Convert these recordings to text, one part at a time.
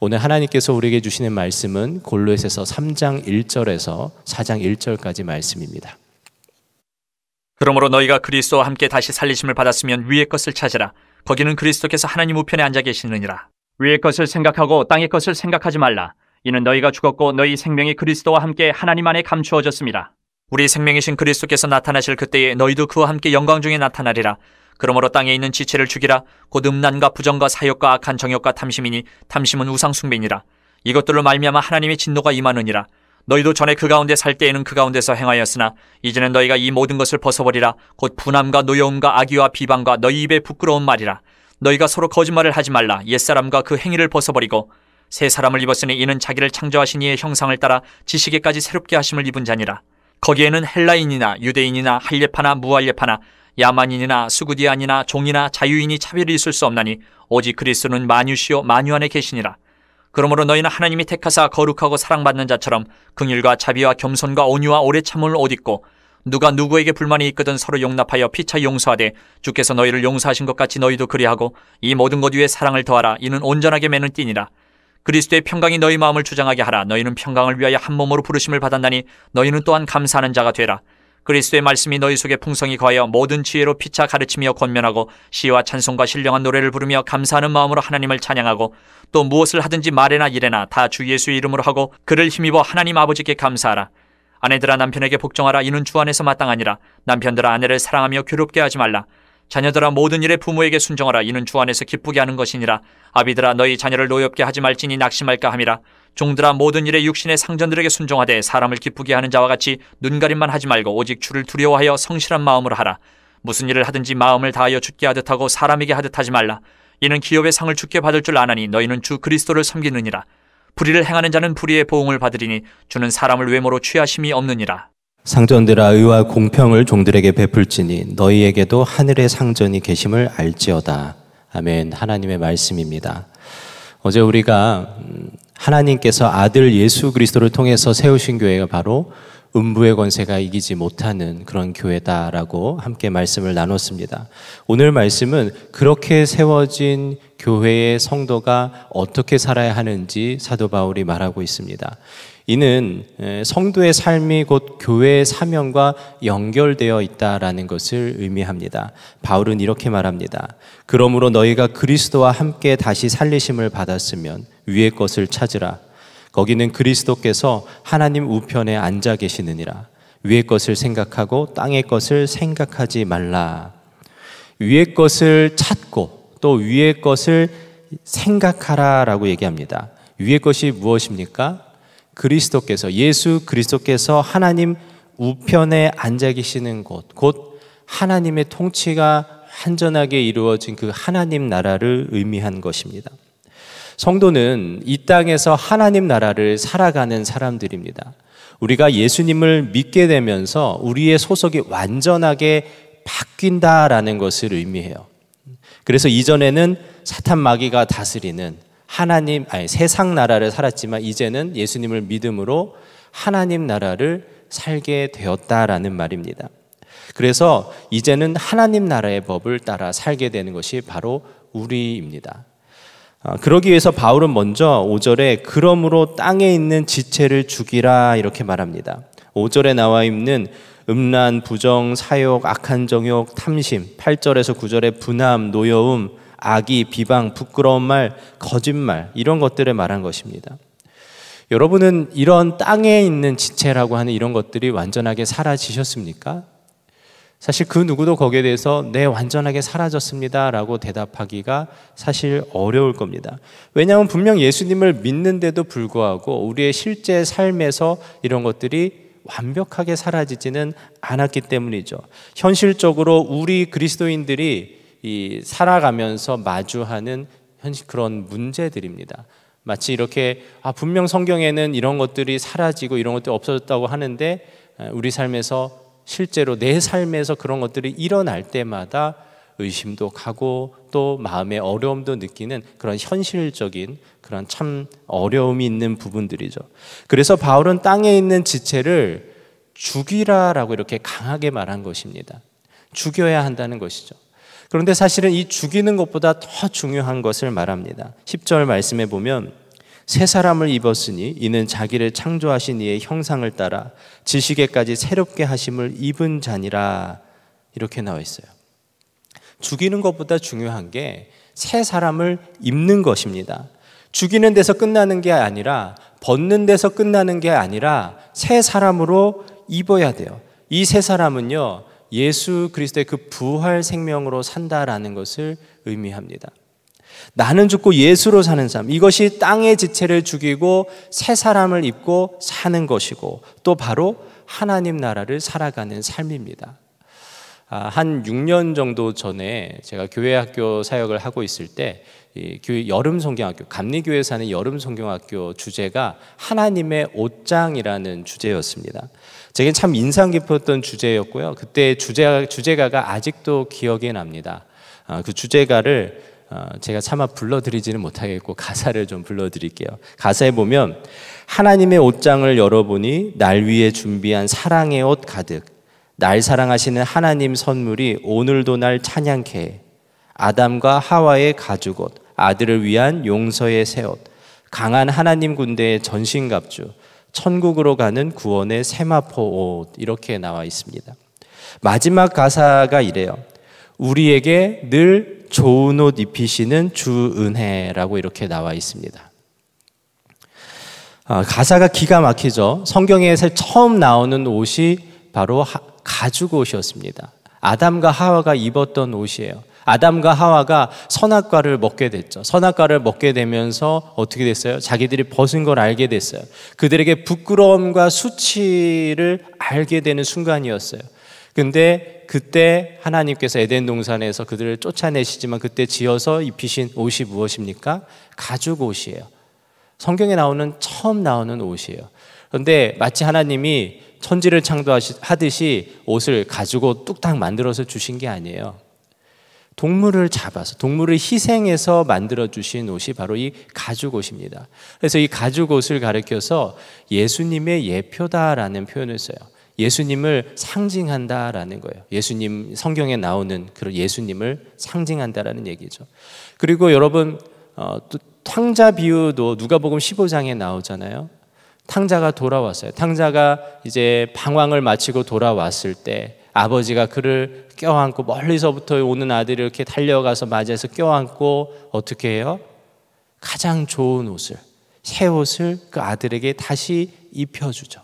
오늘 하나님께서 우리에게 주시는 말씀은 골로에서 3장 1절에서 4장 1절까지 말씀입니다. 그러므로 너희가 그리스도와 함께 다시 살리심을 받았으면 위의 것을 찾으라. 거기는 그리스도께서 하나님 우편에 앉아 계시느니라. 위의 것을 생각하고 땅의 것을 생각하지 말라. 이는 너희가 죽었고 너희 생명이 그리스도와 함께 하나님 안에 감추어졌습니다. 우리 생명이신 그리스도께서 나타나실 그때에 너희도 그와 함께 영광 중에 나타나리라. 그러므로 땅에 있는 지체를 죽이라. 곧 음란과 부정과 사욕과 악한 정욕과 탐심이니 탐심은 우상숭배니라. 이것들로 말미암아 하나님의 진노가 임하느니라. 너희도 전에 그 가운데 살 때에는 그 가운데서 행하였으나 이제는 너희가 이 모든 것을 벗어버리라. 곧 분함과 노여움과 악의와 비방과 너희 입에 부끄러운 말이라. 너희가 서로 거짓말을 하지 말라. 옛사람과 그 행위를 벗어버리고 새 사람을 입었으니 이는 자기를 창조하신 이의 형상을 따라 지식에까지 새롭게 하심을 입은 자니라. 거기에는 헬라인이나 유대인이나 할례파나 무할례파나 야만인이나 수구디안이나 종이나 자유인이 차별이 있을 수 없나니 오직 그리스도는 만유시오 만유 안에 계시니라. 그러므로 너희는 하나님이 택하사 거룩하고 사랑받는 자처럼 긍휼과 자비와 겸손과 온유와 오래 참음을 옷 입고 누가 누구에게 불만이 있거든 서로 용납하여 피차 용서하되 주께서 너희를 용서하신 것 같이 너희도 그리하고 이 모든 것 위에 사랑을 더하라 이는 온전하게 매는 띠니라 그리스도의 평강이 너희 마음을 주장하게 하라 너희는 평강을 위하여 한 몸으로 부르심을 받았나니 너희는 또한 감사하는 자가 되라 그리스도의 말씀이 너희 속에 풍성히 거하여 모든 지혜로 피차 가르치며 권면하고 시와 찬송과 신령한 노래를 부르며 감사하는 마음으로 하나님을 찬양하고 또 무엇을 하든지 말해나 일에나 다 주 예수의 이름으로 하고 그를 힘입어 하나님 아버지께 감사하라. 아내들아 남편에게 복종하라 이는 주 안에서 마땅하니라. 남편들아 아내를 사랑하며 괴롭게 하지 말라. 자녀들아 모든 일에 부모에게 순종하라 이는 주 안에서 기쁘게 하는 것이니라. 아비들아 너희 자녀를 노엽게 하지 말지니 낙심할까 함이라. 종들아 모든 일에 육신의 상전들에게 순종하되 사람을 기쁘게 하는 자와 같이 눈가림만 하지 말고 오직 주를 두려워하여 성실한 마음으로 하라. 무슨 일을 하든지 마음을 다하여 죽게 하듯 하고 사람에게 하듯 하지 말라. 이는 기업의 상을 죽게 받을 줄 아나니 너희는 주 그리스도를 섬기느니라. 불의를 행하는 자는 불의의 보응을 받으리니 주는 사람을 외모로 취하심이 없느니라. 상전들아 의와 공평을 종들에게 베풀지니 너희에게도 하늘의 상전이 계심을 알지어다. 아멘. 하나님의 말씀입니다. 어제 우리가 음, 하나님께서 아들 예수 그리스도를 통해서 세우신 교회가 바로 음부의 권세가 이기지 못하는 그런 교회다라고 함께 말씀을 나눴습니다. 오늘 말씀은 그렇게 세워진 교회의 성도가 어떻게 살아야 하는지 사도 바울이 말하고 있습니다. 이는 성도의 삶이 곧 교회의 사명과 연결되어 있다라는 것을 의미합니다. 바울은 이렇게 말합니다. 그러므로 너희가 그리스도와 함께 다시 살리심을 받았으면 위의 것을 찾으라. 거기는 그리스도께서 하나님 우편에 앉아 계시느니라. 위의 것을 생각하고 땅의 것을 생각하지 말라. 위의 것을 찾고 또 위의 것을 생각하라라고 얘기합니다. 위의 것이 무엇입니까? 그리스도께서 예수 그리스도께서 하나님 우편에 앉아 계시는 곳, 곧 하나님의 통치가 한전하게 이루어진 그 하나님 나라를 의미한 것입니다. 성도는 이 땅에서 하나님 나라를 살아가는 사람들입니다. 우리가 예수님을 믿게 되면서 우리의 소속이 완전하게 바뀐다라는 것을 의미해요. 그래서 이전에는 사탄 마귀가 다스리는 하나님, 아니, 세상 나라를 살았지만 이제는 예수님을 믿음으로 하나님 나라를 살게 되었다라는 말입니다. 그래서 이제는 하나님 나라의 법을 따라 살게 되는 것이 바로 우리입니다. 아, 그러기 위해서 바울은 먼저 5절에 그러므로 땅에 있는 지체를 죽이라 이렇게 말합니다. 5절에 나와 있는 음란, 부정, 사욕, 악한 정욕, 탐심, 8절에서 9절에 분함, 노여움, 악의, 비방, 부끄러운 말, 거짓말 이런 것들을 말한 것입니다. 여러분은 이런 땅에 있는 지체라고 하는 이런 것들이 완전하게 사라지셨습니까? 사실 그 누구도 거기에 대해서 네 완전하게 사라졌습니다라고 대답하기가 사실 어려울 겁니다. 왜냐하면 분명 예수님을 믿는데도 불구하고 우리의 실제 삶에서 이런 것들이 완벽하게 사라지지는 않았기 때문이죠. 현실적으로 우리 그리스도인들이 살아가면서 마주하는 현실 그런 문제들입니다. 마치 이렇게 아 분명 성경에는 이런 것들이 사라지고 이런 것들이 없어졌다고 하는데 우리 삶에서 실제로 내 삶에서 그런 것들이 일어날 때마다 의심도 가고 또 마음의 어려움도 느끼는 그런 현실적인 그런 참 어려움이 있는 부분들이죠. 그래서 바울은 땅에 있는 지체를 죽이라라고 이렇게 강하게 말한 것입니다. 죽여야 한다는 것이죠. 그런데 사실은 이 죽이는 것보다 더 중요한 것을 말합니다. 10절 말씀에 보면 새 사람을 입었으니 이는 자기를 창조하신 이의 형상을 따라 지식에까지 새롭게 하심을 입은 자니라 이렇게 나와 있어요. 죽이는 것보다 중요한 게 새 사람을 입는 것입니다. 죽이는 데서 끝나는 게 아니라 벗는 데서 끝나는 게 아니라 새 사람으로 입어야 돼요. 이 새 사람은요 예수 그리스도의 그 부활 생명으로 산다라는 것을 의미합니다. 나는 죽고 예수로 사는 삶. 이것이 땅의 지체를 죽이고 새 사람을 입고 사는 것이고 또 바로 하나님 나라를 살아가는 삶입니다. 아, 한 6년 정도 전에 제가 교회 학교 사역을 하고 있을 때 교회 여름 성경학교 감리교회 사는 여름 성경학교 주제가 하나님의 옷장이라는 주제였습니다. 제겐 참 인상 깊었던 주제였고요. 그때 주제 주제가가 아직도 기억에 납니다. 아, 그 주제가를 어, 제가 차마 불러드리지는 못하겠고 가사를 좀 불러드릴게요. 가사에 보면 하나님의 옷장을 열어보니 날 위해 준비한 사랑의 옷 가득 날 사랑하시는 하나님 선물이 오늘도 날 찬양케 아담과 하와의 가죽 옷 아들을 위한 용서의 새옷 강한 하나님 군대의 전신갑주 천국으로 가는 구원의 세마포 옷 이렇게 나와 있습니다. 마지막 가사가 이래요. 우리에게 늘 좋은 옷 입히시는 주 은혜라고 이렇게 나와 있습니다. 아, 가사가 기가 막히죠. 성경에서 처음 나오는 옷이 바로 하, 가죽 옷이었습니다. 아담과 하와가 입었던 옷이에요. 아담과 하와가 선악과를 먹게 됐죠. 선악과를 먹게 되면서 어떻게 됐어요? 자기들이 벗은 걸 알게 됐어요. 그들에게 부끄러움과 수치를 알게 되는 순간이었어요. 근데 그때 하나님께서 에덴 동산에서 그들을 쫓아내시지만 그때 지어서 입히신 옷이 무엇입니까? 가죽 옷이에요. 성경에 나오는 처음 나오는 옷이에요. 그런데 마치 하나님이 천지를 창조하듯이 옷을 가지고 뚝딱 만들어서 주신 게 아니에요. 동물을 잡아서 동물을 희생해서 만들어 주신 옷이 바로 이 가죽 옷입니다. 그래서 이 가죽 옷을 가리켜서 예수님의 예표다라는 표현을 써요. 예수님을 상징한다라는 거예요. 예수님 성경에 나오는 그런 예수님을 상징한다라는 얘기죠. 그리고 여러분 어, 또 탕자 비유도 누가복음 15장에 나오잖아요. 탕자가 돌아왔어요. 탕자가 이제 방황을 마치고 돌아왔을 때 아버지가 그를 껴안고 멀리서부터 오는 아들을 이렇게 달려가서 맞이해서 껴안고 어떻게 해요? 가장 좋은 옷을 새 옷을 그 아들에게 다시 입혀주죠.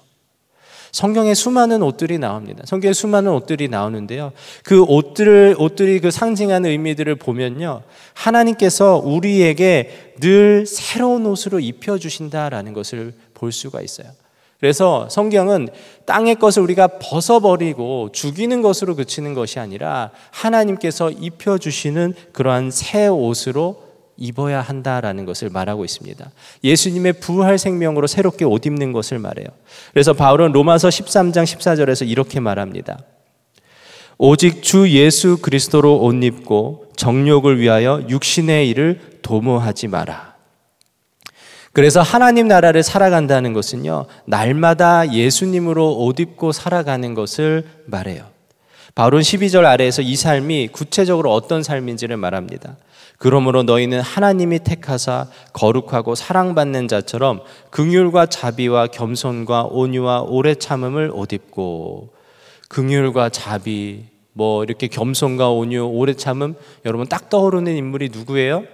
성경에 수많은 옷들이 나옵니다. 성경에 수많은 옷들이 나오는데요. 그 옷들을 옷들이 그 상징하는 의미들을 보면요. 하나님께서 우리에게 늘 새로운 옷으로 입혀 주신다라는 것을 볼 수가 있어요. 그래서 성경은 땅의 것을 우리가 벗어버리고 죽이는 것으로 그치는 것이 아니라 하나님께서 입혀주시는 그러한 새 옷으로 입어야 한다라는 것을 말하고 있습니다. 예수님의 부활 생명으로 새롭게 옷 입는 것을 말해요. 그래서 바울은 로마서 13장 14절에서 이렇게 말합니다. 오직 주 예수 그리스도로 옷 입고 정욕을 위하여 육신의 일을 도모하지 마라. 그래서 하나님 나라를 살아간다는 것은요, 날마다 예수님으로 옷 입고 살아가는 것을 말해요. 바울은 12절 아래에서 이 삶이 구체적으로 어떤 삶인지를 말합니다. 그러므로 너희는 하나님이 택하사 거룩하고 사랑받는 자처럼 긍휼과 자비와 겸손과 온유와 오래 참음을 옷 입고 긍휼과 자비 뭐 이렇게 겸손과 온유 오래 참음 여러분 딱 떠오르는 인물이 누구예요?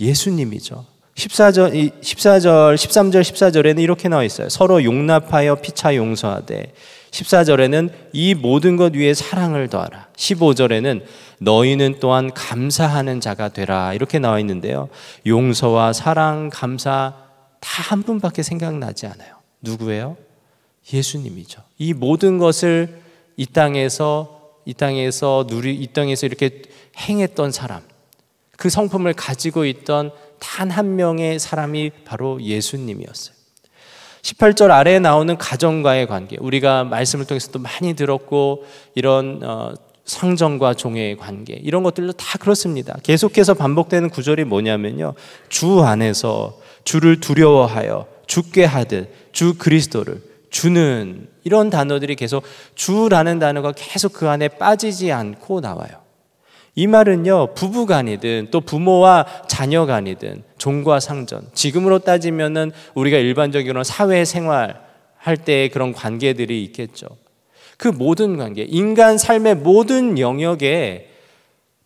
예수님이죠. 14절 14절 13절 14절에는 이렇게 나와 있어요. 서로 용납하여 피차 용서하되 14절에는 이 모든 것 위에 사랑을 더하라. 15절에는 너희는 또한 감사하는 자가 되라. 이렇게 나와 있는데요. 용서와 사랑, 감사 다 한 분밖에 생각나지 않아요. 누구예요? 예수님이죠. 이 모든 것을 이 땅에서 이 땅에서 누리 이 땅에서 이렇게 행했던 사람. 그 성품을 가지고 있던 단 한 명의 사람이 바로 예수님이었어요. 18절 아래에 나오는 가정과의 관계, 우리가 말씀을 통해서 도 많이 들었고 이런 어, 상정과 종의 관계 이런 것들도 다 그렇습니다. 계속해서 반복되는 구절이 뭐냐면요, 주 안에서 주를 두려워하여 죽게 하듯 주 그리스도를 주는 이런 단어들이 계속 주라는 단어가 계속 그 안에 빠지지 않고 나와요. 이 말은요, 부부간이든 또 부모와 자녀간이든 종과 상전. 지금으로 따지면은 우리가 일반적으로 사회생활 할 때의 그런 관계들이 있겠죠. 그 모든 관계, 인간 삶의 모든 영역에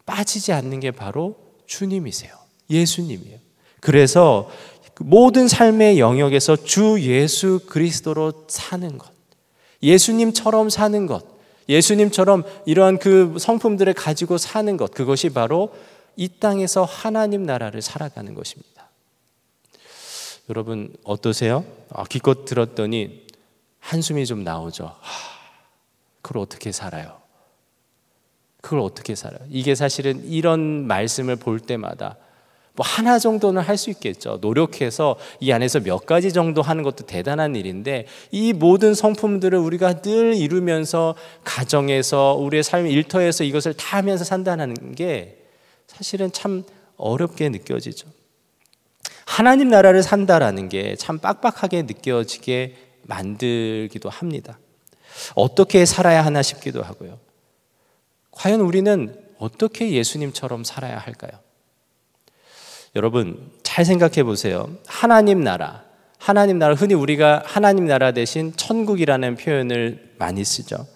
빠지지 않는 게 바로 주님이세요. 예수님이에요. 그래서 그 모든 삶의 영역에서 주 예수 그리스도로 사는 것, 예수님처럼 사는 것, 예수님처럼 이러한 그 성품들을 가지고 사는 것, 그것이 바로 이 땅에서 하나님 나라를 살아가는 것입니다. 여러분, 어떠세요? 아, 기껏 들었더니 한숨이 좀 나오죠. 하, 그걸 어떻게 살아요? 그걸 어떻게 살아요? 이게 사실은 이런 말씀을 볼 때마다 뭐 하나 정도는 할 수 있겠죠. 노력해서 이 안에서 몇 가지 정도 하는 것도 대단한 일인데 이 모든 성품들을 우리가 늘 이루면서 가정에서 우리의 삶 일터에서 이것을 다 하면서 산다는 게 사실은 참 어렵게 느껴지죠. 하나님 나라를 산다라는 게 참 빡빡하게 느껴지게 만들기도 합니다. 어떻게 살아야 하나 싶기도 하고요. 과연 우리는 어떻게 예수님처럼 살아야 할까요? 여러분 잘 생각해 보세요. 하나님 나라, 하나님 나라 흔히 우리가 하나님 나라 대신 천국이라는 표현을 많이 쓰죠.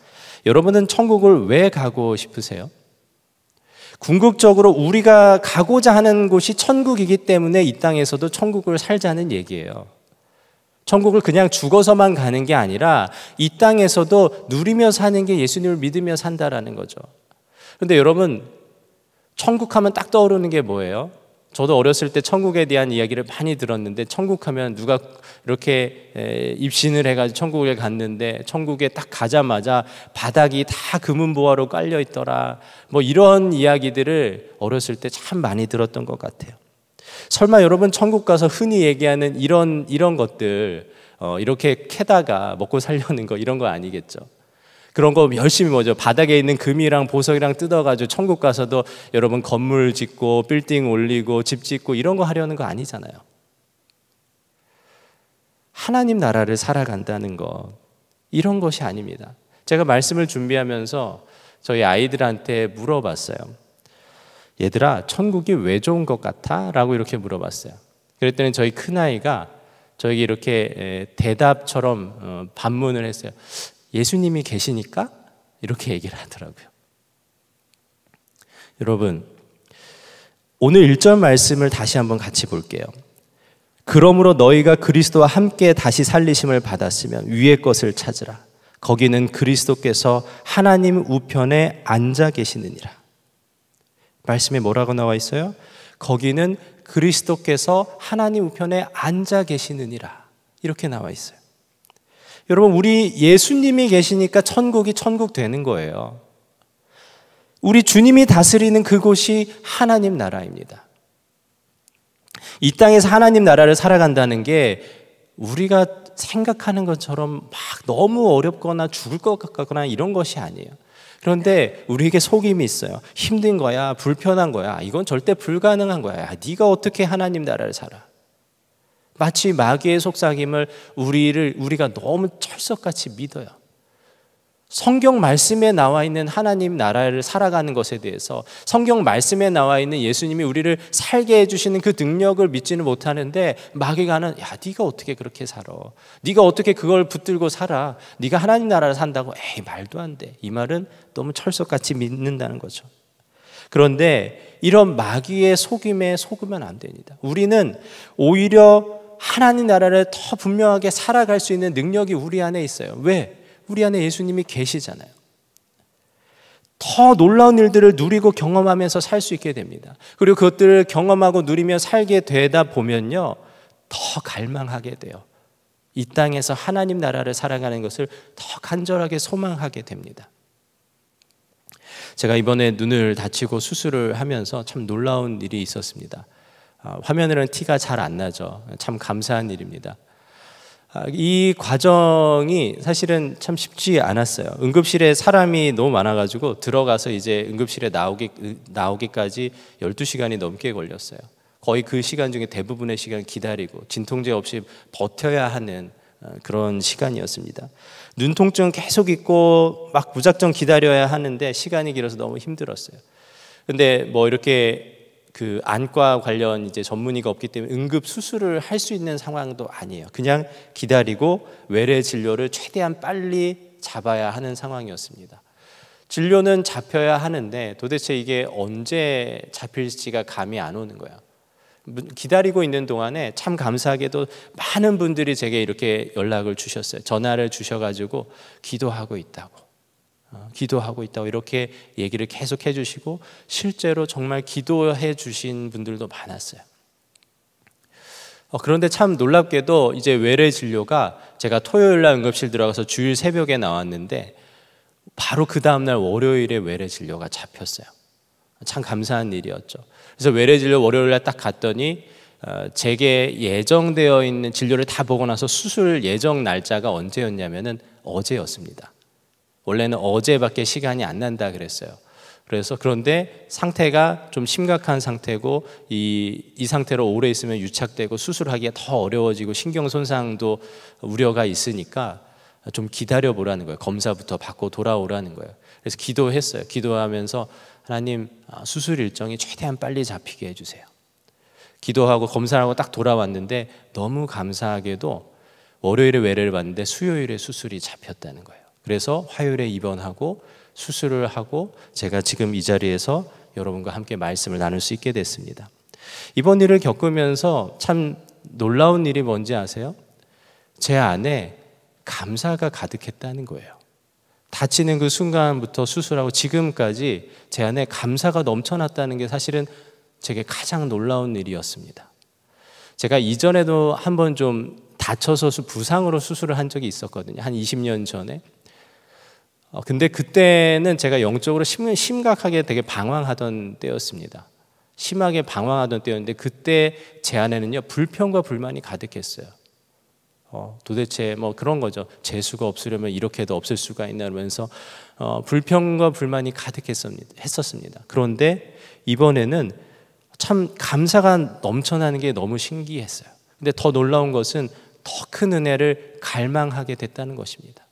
여러분은 천국을 왜 가고 싶으세요? 궁극적으로 우리가 가고자 하는 곳이 천국이기 때문에 이 땅에서도 천국을 살자는 얘기예요. 천국을 그냥 죽어서만 가는 게 아니라 이 땅에서도 누리며 사는 게 예수님을 믿으며 산다라는 거죠. 그런데 여러분, 천국 하면 딱 떠오르는 게 뭐예요? 저도 어렸을 때 천국에 대한 이야기를 많이 들었는데 천국 하면 누가 이렇게 입신을 해가지고 천국에 갔는데 천국에 딱 가자마자 바닥이 다 금은보화로 깔려 있더라 뭐 이런 이야기들을 어렸을 때 참 많이 들었던 것 같아요. 설마 여러분 천국 가서 흔히 얘기하는 이런 이런 것들 어, 이렇게 캐다가 먹고 살려는 거 이런 거 아니겠죠? 그런 거 열심히 뭐죠. 바닥에 있는 금이랑 보석이랑 뜯어가지고 천국 가서도 여러분 건물 짓고 빌딩 올리고 집 짓고 이런 거 하려는 거 아니잖아요. 하나님 나라를 살아간다는 거 이런 것이 아닙니다. 제가 말씀을 준비하면서 저희 아이들한테 물어봤어요. 얘들아, 천국이 왜 좋은 것 같아? 라고 이렇게 물어봤어요. 그랬더니 저희 큰아이가 저에게 이렇게 대답처럼 어, 반문을 했어요. 예수님이 계시니까 이렇게 얘기를 하더라고요. 여러분, 오늘 1절 말씀을 다시 한번 같이 볼게요. 그러므로 너희가 그리스도와 함께 다시 살리심을 받았으면 위의 것을 찾으라. 거기는 그리스도께서 하나님 우편에 앉아 계시느니라. 말씀에 뭐라고 나와 있어요? 거기는 그리스도께서 하나님 우편에 앉아 계시느니라. 이렇게 나와 있어요. 여러분, 우리 예수님이 계시니까 천국이 천국 되는 거예요. 우리 주님이 다스리는 그곳이 하나님 나라입니다. 이 땅에서 하나님 나라를 살아간다는 게 우리가 생각하는 것처럼 막 너무 어렵거나 죽을 것 같거나 이런 것이 아니에요. 그런데 우리에게 속임이 있어요. 힘든 거야, 불편한 거야. 이건 절대 불가능한 거야. 야, 네가 어떻게 하나님 나라를 살아? 마치 마귀의 속삭임을 우리를 우리가 너무 철석같이 믿어요. 성경 말씀에 나와 있는 하나님 나라를 살아가는 것에 대해서 성경 말씀에 나와 있는 예수님이 우리를 살게 해주시는 그 능력을 믿지는 못하는데 마귀가는 야 네가 어떻게 그렇게 살아? 네가 어떻게 그걸 붙들고 살아? 네가 하나님 나라를 산다고? 에이 말도 안 돼. 이 말은 너무 철석같이 믿는다는 거죠. 그런데 이런 마귀의 속임에 속으면 안 됩니다. 우리는 오히려 하나님 나라를 더 분명하게 살아갈 수 있는 능력이 우리 안에 있어요. 왜? 우리 안에 예수님이 계시잖아요. 더 놀라운 일들을 누리고 경험하면서 살 수 있게 됩니다. 그리고 그것들을 경험하고 누리며 살게 되다 보면요. 더 갈망하게 돼요. 이 땅에서 하나님 나라를 살아가는 것을 더 간절하게 소망하게 됩니다. 제가 이번에 눈을 다치고 수술을 하면서 참 놀라운 일이 있었습니다. 아, 화면으로는 티가 잘 안 나죠. 참 감사한 일입니다. 아, 이 과정이 사실은 참 쉽지 않았어요. 응급실에 사람이 너무 많아가지고 들어가서 이제 응급실에 나오기, 나오기까지 12시간이 넘게 걸렸어요. 거의 그 시간 중에 대부분의 시간 기다리고 진통제 없이 버텨야 하는 어, 그런 시간이었습니다. 눈통증 계속 있고 막 무작정 기다려야 하는데 시간이 길어서 너무 힘들었어요. 근데 뭐 이렇게 그 안과 관련 이제 전문의가 없기 때문에 응급 수술을 할 수 있는 상황도 아니에요. 그냥 기다리고 외래 진료를 최대한 빨리 잡아야 하는 상황이었습니다. 진료는 잡혀야 하는데 도대체 이게 언제 잡힐지가 감이 안 오는 거야. 기다리고 있는 동안에 참 감사하게도 많은 분들이 제게 이렇게 연락을 주셨어요. 전화를 주셔가지고 기도하고 있다고. 어, 기도하고 있다고 이렇게 얘기를 계속 해주시고 실제로 정말 기도해 주신 분들도 많았어요. 어, 그런데 참 놀랍게도 이제 외래 진료가 제가 토요일 날 응급실 들어가서 주일 새벽에 나왔는데 바로 그 다음날 월요일에 외래 진료가 잡혔어요. 참 감사한 일이었죠. 그래서 외래 진료 월요일 날딱 갔더니 어, 제게 예정되어 있는 진료를 다 보고 나서 수술 예정 날짜가 언제였냐면은 어제였습니다. 원래는 어제밖에 시간이 안 난다 그랬어요. 그래서 그런데 상태가 좀 심각한 상태고 이, 이 상태로 오래 있으면 유착되고 수술하기가 더 어려워지고 신경 손상도 우려가 있으니까 좀 기다려 보라는 거예요. 검사부터 받고 돌아오라는 거예요. 그래서 기도했어요. 기도하면서 하나님 아, 수술 일정이 최대한 빨리 잡히게 해주세요. 기도하고 검사하고 딱 돌아왔는데 너무 감사하게도 월요일에 외래를 봤는데 수요일에 수술이 잡혔다는 거예요. 그래서 화요일에 입원하고 수술을 하고 제가 지금 이 자리에서 여러분과 함께 말씀을 나눌 수 있게 됐습니다. 이번 일을 겪으면서 참 놀라운 일이 뭔지 아세요? 제 안에 감사가 가득했다는 거예요. 다치는 그 순간부터 수술하고 지금까지 제 안에 감사가 넘쳐났다는 게 사실은 제게 가장 놀라운 일이었습니다. 제가 이전에도 한번 좀 다쳐서 부상으로 수술을 한 적이 있었거든요. 한 20년 전에. 어, 근데 그때는 제가 영적으로 심, 심각하게 되게 방황하던 때였습니다. 심하게 방황하던 때였는데 그때 제 안에는요 불평과 불만이 가득했어요. 어, 도대체 뭐 그런 거죠. 재수가 없으려면 이렇게도 없을 수가 있나 면서 어, 불평과 불만이 가득했었습니다. 그런데 이번에는 참 감사가 넘쳐나는 게 너무 신기했어요. 근데 더 놀라운 것은 더 큰 은혜를 갈망하게 됐다는 것입니다.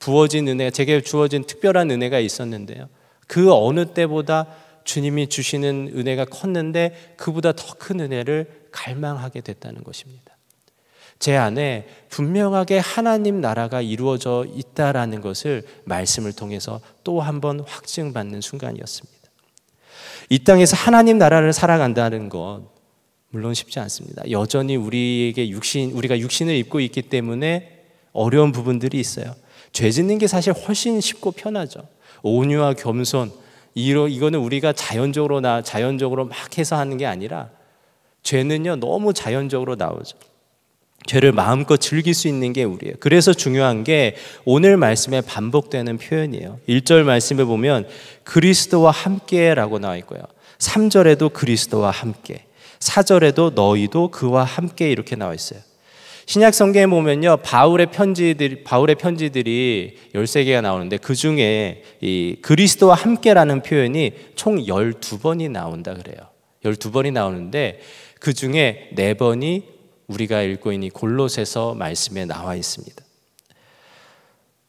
부어진 은혜가 제게 주어진 특별한 은혜가 있었는데요. 그 어느 때보다 주님이 주시는 은혜가 컸는데 그보다 더 큰 은혜를 갈망하게 됐다는 것입니다. 제 안에 분명하게 하나님 나라가 이루어져 있다라는 것을 말씀을 통해서 또 한 번 확증받는 순간이었습니다. 이 땅에서 하나님 나라를 살아간다는 것 물론 쉽지 않습니다. 여전히 우리에게 육신 우리가 육신을 입고 있기 때문에 어려운 부분들이 있어요. 죄 짓는 게 사실 훨씬 쉽고 편하죠. 온유와 겸손 이로 이거는 우리가 자연적으로 나 자연적으로 막 해서 하는 게 아니라 죄는요 너무 자연적으로 나오죠. 죄를 마음껏 즐길 수 있는 게 우리예요. 그래서 중요한 게 오늘 말씀에 반복되는 표현이에요. 1절 말씀에 보면 그리스도와 함께라고 나와 있고요. 3절에도 그리스도와 함께, 4절에도 너희도 그와 함께 이렇게 나와 있어요. 신약 성경에 보면요. 바울의 편지들 바울의 편지들이 13개가 나오는데 그 중에 이 그리스도와 함께라는 표현이 총 12번이 나온다 그래요. 12번이 나오는데 그 중에 4번이 우리가 읽고 있는 골로새서 말씀에 나와 있습니다.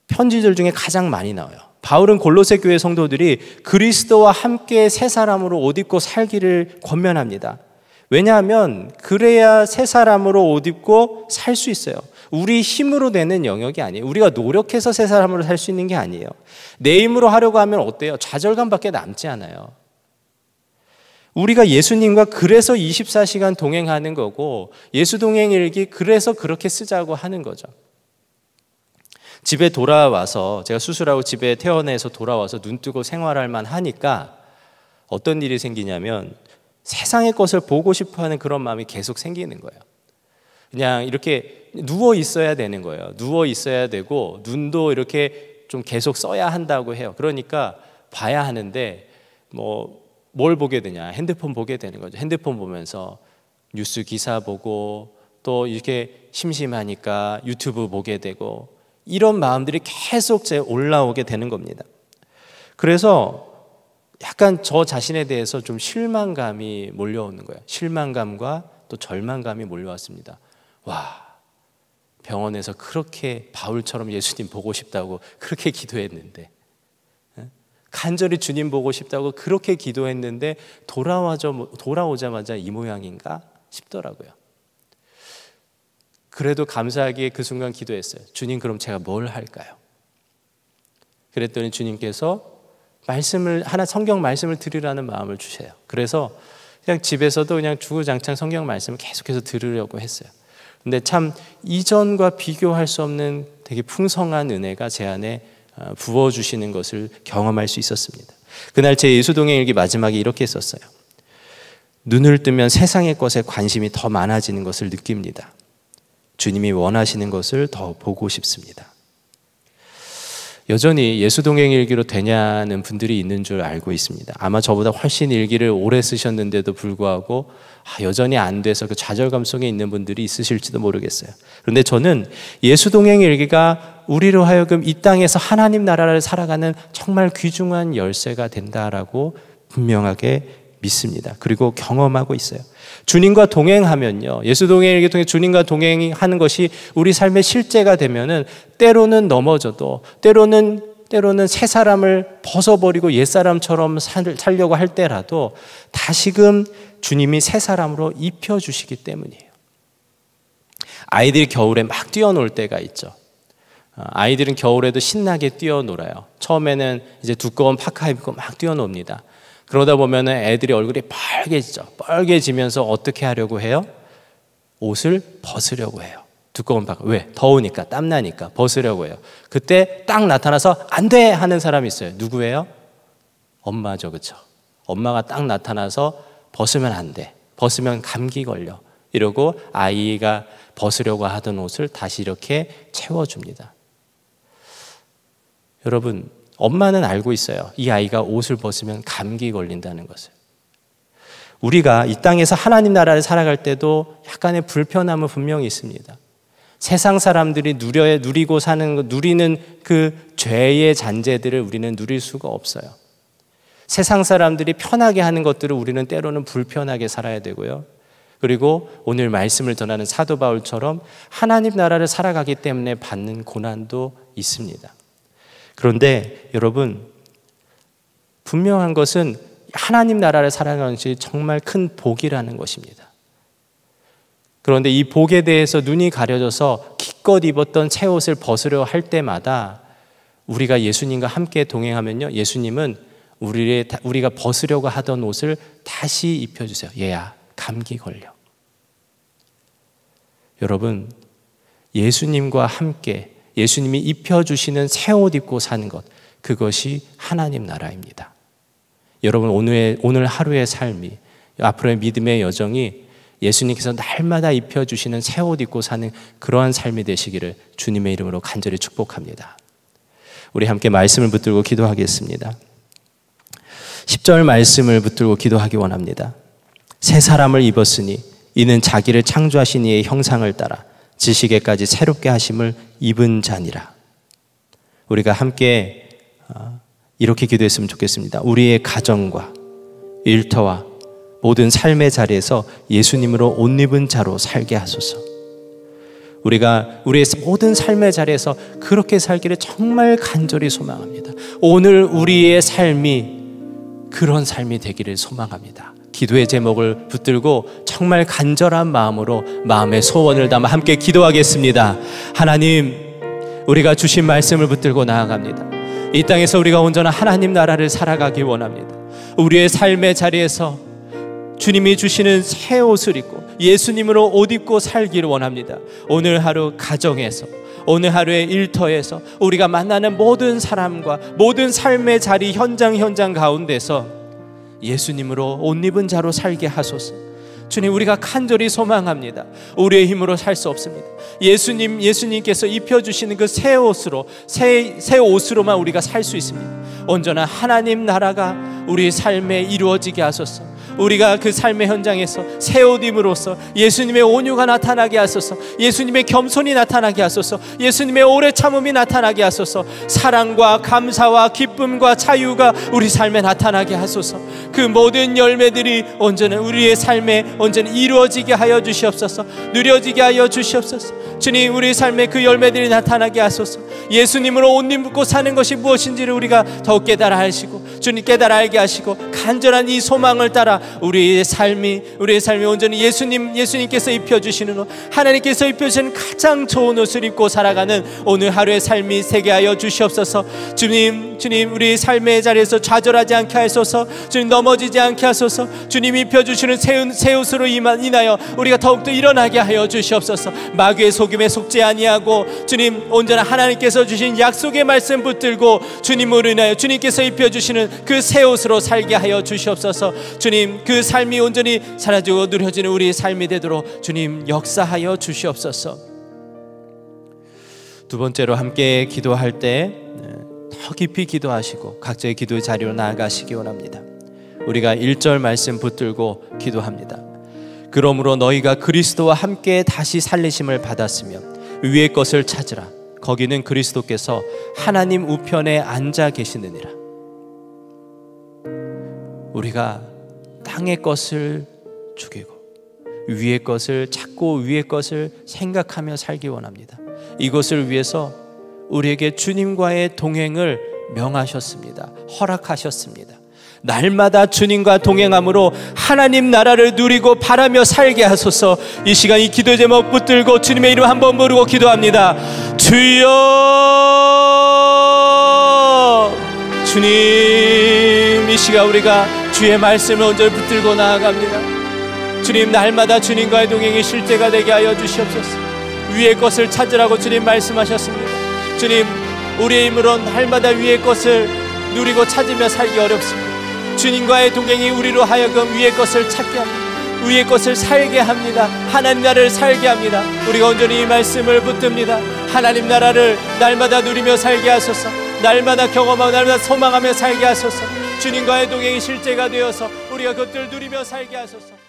편지들 중에 가장 많이 나와요. 바울은 골로새 교회 성도들이 그리스도와 함께 새 사람으로 옷 입고 살기를 권면합니다. 왜냐하면 그래야 새 사람으로 옷 입고 살 수 있어요. 우리 힘으로 되는 영역이 아니에요. 우리가 노력해서 새 사람으로 살 수 있는 게 아니에요. 내 힘으로 하려고 하면 어때요? 좌절감밖에 남지 않아요. 우리가 예수님과 그래서 24시간 동행하는 거고 예수 동행 일기 그래서 그렇게 쓰자고 하는 거죠. 집에 돌아와서 제가 수술하고 집에 퇴원해서 돌아와서 눈 뜨고 생활할 만 하니까 어떤 일이 생기냐면 세상의 것을 보고 싶어 하는 그런 마음이 계속 생기는 거예요. 그냥 이렇게 누워 있어야 되는 거예요. 누워 있어야 되고 눈도 이렇게 좀 계속 써야 한다고 해요. 그러니까 봐야 하는데 뭐 뭘 보게 되냐? 핸드폰 보게 되는 거죠. 핸드폰 보면서 뉴스 기사 보고 또 이렇게 심심하니까 유튜브 보게 되고 이런 마음들이 계속 올라오게 되는 겁니다. 그래서 약간 저 자신에 대해서 좀 실망감이 몰려오는 거예요. 실망감과 또 절망감이 몰려왔습니다. 와, 병원에서 그렇게 바울처럼 예수님 보고 싶다고 그렇게 기도했는데, 간절히 주님 보고 싶다고 그렇게 기도했는데, 돌아와자, 돌아오자마자 이 모양인가 싶더라고요. 그래도 감사하기그 순간 기도했어요. 주님, 그럼 제가 뭘 할까요? 그랬더니 주님께서 말씀을 하나 성경 말씀을 들으라는 마음을 주세요. 그래서 그냥 집에서도 그냥 주구장창 성경 말씀을 계속해서 들으려고 했어요. 근데 참 이전과 비교할 수 없는 되게 풍성한 은혜가 제 안에 어, 부어 주시는 것을 경험할 수 있었습니다. 그날 제 예수동행 일기 마지막에 이렇게 썼어요. 눈을 뜨면 세상의 것에 관심이 더 많아지는 것을 느낍니다. 주님이 원하시는 것을 더 보고 싶습니다. 여전히 예수 동행 일기로 되냐는 분들이 있는 줄 알고 있습니다. 아마 저보다 훨씬 일기를 오래 쓰셨는데도 불구하고 아, 여전히 안 돼서 그 좌절감 속에 있는 분들이 있으실지도 모르겠어요. 그런데 저는 예수 동행 일기가 우리로 하여금 이 땅에서 하나님 나라를 살아가는 정말 귀중한 열쇠가 된다라고 분명하게 믿습니다. 그리고 경험하고 있어요. 주님과 동행하면요. 예수 동행을 통해 주님과 동행하는 것이 우리 삶의 실제가 되면은 때로는 넘어져도 때로는 때로는 새 사람을 벗어버리고 옛 사람처럼 살려고 할 때라도 다시금 주님이 새 사람으로 입혀 주시기 때문이에요. 아이들이 겨울에 막 뛰어놀 때가 있죠. 어, 아이들은 겨울에도 신나게 뛰어놀아요. 처음에는 이제 두꺼운 파카 입고 막 뛰어놉니다. 그러다 보면 애들이 얼굴이 빨개지죠. 빨개지면서 어떻게 하려고 해요? 옷을 벗으려고 해요. 두꺼운 바가 왜? 더우니까 땀나니까 벗으려고 해요. 그때 딱 나타나서 안 돼 하는 사람이 있어요. 누구예요? 엄마죠, 그렇 엄마가 딱 나타나서 벗으면 안 돼. 벗으면 감기 걸려. 이러고 아이가 벗으려고 하던 옷을 다시 이렇게 채워줍니다. 여러분, 엄마는 알고 있어요. 이 아이가 옷을 벗으면 감기 걸린다는 것을. 우리가 이 땅에서 하나님 나라를 살아갈 때도 약간의 불편함은 분명히 있습니다. 세상 사람들이 누려 야 누리고 사는 누리는 그 죄의 잔재들을 우리는 누릴 수가 없어요. 세상 사람들이 편하게 하는 것들을 우리는 때로는 불편하게 살아야 되고요. 그리고 오늘 말씀을 전하는 사도 바울처럼 하나님 나라를 살아가기 때문에 받는 고난도 있습니다. 그런데 여러분, 분명한 것은 하나님 나라를 사랑하는 것이 정말 큰 복이라는 것입니다. 그런데 이 복에 대해서 눈이 가려져서 기껏 입었던 새 옷을 벗으려 할 때마다 우리가 예수님과 함께 동행하면요. 예수님은 우리의, 우리가 벗으려고 하던 옷을 다시 입혀주세요. 얘야, 감기 걸려. 여러분, 예수님과 함께 예수님이 입혀주시는 새 옷 입고 사는 것, 그것이 하나님 나라입니다. 여러분, 오늘의, 오늘 하루의 삶이, 앞으로의 믿음의 여정이 예수님께서 날마다 입혀주시는 새 옷 입고 사는 그러한 삶이 되시기를 주님의 이름으로 간절히 축복합니다. 우리 함께 말씀을 붙들고 기도하겠습니다. 10절 말씀을 붙들고 기도하기 원합니다. 새 사람을 입었으니 이는 자기를 창조하신 이의 형상을 따라 지식에까지 새롭게 하심을 입은 자니라. 우리가 함께 어, 이렇게 기도했으면 좋겠습니다. 우리의 가정과 일터와 모든 삶의 자리에서 예수님으로 옷 입은 자로 살게 하소서. 우리가 우리의 모든 삶의 자리에서 그렇게 살기를 정말 간절히 소망합니다. 오늘 우리의 삶이 그런 삶이 되기를 소망합니다. 기도의 제목을 붙들고 정말 간절한 마음으로 마음의 소원을 담아 함께 기도하겠습니다. 하나님, 우리가 주신 말씀을 붙들고 나아갑니다. 이 땅에서 우리가 온전한 하나님 나라를 살아가기 원합니다. 우리의 삶의 자리에서 주님이 주시는 새 옷을 입고 예수님으로 옷 입고 살기를 원합니다. 오늘 하루 가정에서 오늘 하루의 일터에서 우리가 만나는 모든 사람과 모든 삶의 자리 현장 현장 가운데서 예수님으로 옷 입은 자로 살게 하소서. 주님 우리가 간절히 소망합니다. 우리의 힘으로 살 수 없습니다. 예수님 예수님께서 입혀 주시는 그 새 옷으로 새 새 옷으로만 우리가 살 수 있습니다. 온전한 하나님 나라가 우리 삶에 이루어지게 하소서. 우리가 그 삶의 현장에서 새옷 입으로써 예수님의 온유가 나타나게 하소서 예수님의 겸손이 나타나게 하소서 예수님의 오래 참음이 나타나게 하소서 사랑과 감사와 기쁨과 자유가 우리 삶에 나타나게 하소서 그 모든 열매들이 언제는 우리의 삶에 언제는 이루어지게 하여 주시옵소서 누려지게 하여 주시옵소서 주님 우리 삶에 그 열매들이 나타나게 하소서 예수님으로 옷 입고 사는 것이 무엇인지를 우리가 더욱 깨달아 하시고 주님 깨달아 알게 하시고 간절한 이 소망을 따라 우리의 삶이 우리의 삶이 온전히 예수님 예수님께서 입혀 주시는 하나님께서 입혀 주신 가장 좋은 옷을 입고 살아가는 오늘 하루의 삶이 세게 하여 주시옵소서. 주님, 주님 우리 삶의 자리에서 좌절하지 않게 하소서. 주님 넘어지지 않게 하소서. 주님 입혀 주시는 새 옷으로 임하여 우리가 더욱더 일어나게 하여 주시옵소서. 마귀의 속임에 속지 아니하고 주님 온전한 하나님께서 주신 약속의 말씀 붙들고 주님으로 인하여 주님께서 입혀 주시는 그 새 옷으로 살게 하여 주시옵소서. 주님 주님 그 삶이 온전히 사라지고 누려지는 우리 삶이 되도록 주님 역사하여 주시옵소서. 두 번째로 함께 기도할 때더 네, 깊이 기도하시고 각자의 기도의 자리로 나아가시기 원합니다. 우리가 1절 말씀 붙들고 기도합니다. 그러므로 너희가 그리스도와 함께 다시 살리심을 받았으며 위의 것을 찾으라. 거기는 그리스도께서 하나님 우편에 앉아 계시느니라. 우리가 땅의 것을 죽이고 위의 것을 찾고 위의 것을 생각하며 살기 원합니다. 이것을 위해서 우리에게 주님과의 동행을 명하셨습니다. 허락하셨습니다. 날마다 주님과 동행함으로 하나님 나라를 누리고 바라며 살게 하소서 이 시간 이 기도 제목 붙들고 주님의 이름 한번 부르고 기도합니다. 주여! 주님, 이 시간 우리가 주의 말씀을 온전히 붙들고 나아갑니다. 주님 날마다 주님과의 동행이 실제가 되게 하여 주시옵소서. 위의 것을 찾으라고 주님 말씀하셨습니다. 주님 우리의 힘으로 날마다 위의 것을 누리고 찾으며 살기 어렵습니다. 주님과의 동행이 우리로 하여금 위의 것을 찾게 합니다. 위의 것을 살게 합니다. 하나님 나라를 살게 합니다. 우리가 온전히 이 말씀을 붙듭니다. 하나님 나라를 날마다 누리며 살게 하소서. 날마다 경험하고 날마다 소망하며 살게 하소서 주님과의 동행이 실제가 되어서 우리가 그것들 누리며 살게 하소서